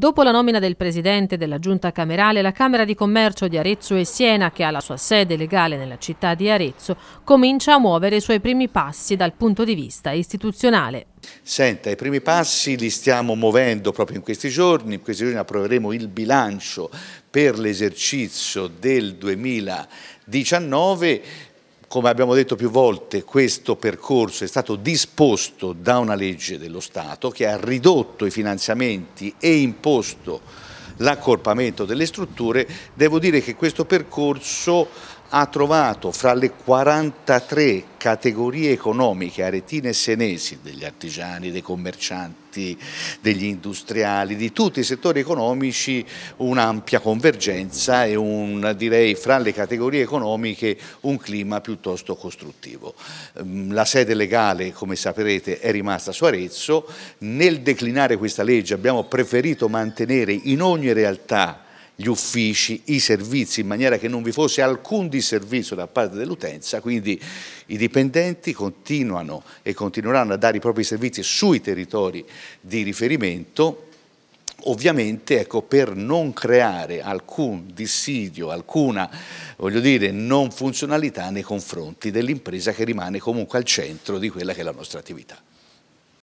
Dopo la nomina del presidente della giunta camerale, la Camera di Commercio di Arezzo e Siena, che ha la sua sede legale nella città di Arezzo, comincia a muovere i suoi primi passi dal punto di vista istituzionale. Senta, i primi passi li stiamo muovendo proprio in questi giorni, in questi giorni approveremo il bilancio per l'esercizio del 2019 come abbiamo detto più volte, questo percorso è stato disposto da una legge dello Stato che ha ridotto i finanziamenti e imposto l'accorpamento delle strutture. Devo dire che questo percorso ha trovato fra le 43 categorie economiche aretine e senesi, degli artigiani, dei commercianti, degli industriali, di tutti i settori economici, un'ampia convergenza e un, direi fra le categorie economiche un clima piuttosto costruttivo. Ehm, la sede legale, come saprete, è rimasta su Arezzo. Nel declinare questa legge abbiamo preferito mantenere in ogni realtà gli uffici, i servizi, in maniera che non vi fosse alcun disservizio da parte dell'utenza, quindi i dipendenti continuano e continueranno a dare i propri servizi sui territori di riferimento, ovviamente ecco, per non creare alcun dissidio, alcuna dire, non funzionalità nei confronti dell'impresa che rimane comunque al centro di quella che è la nostra attività.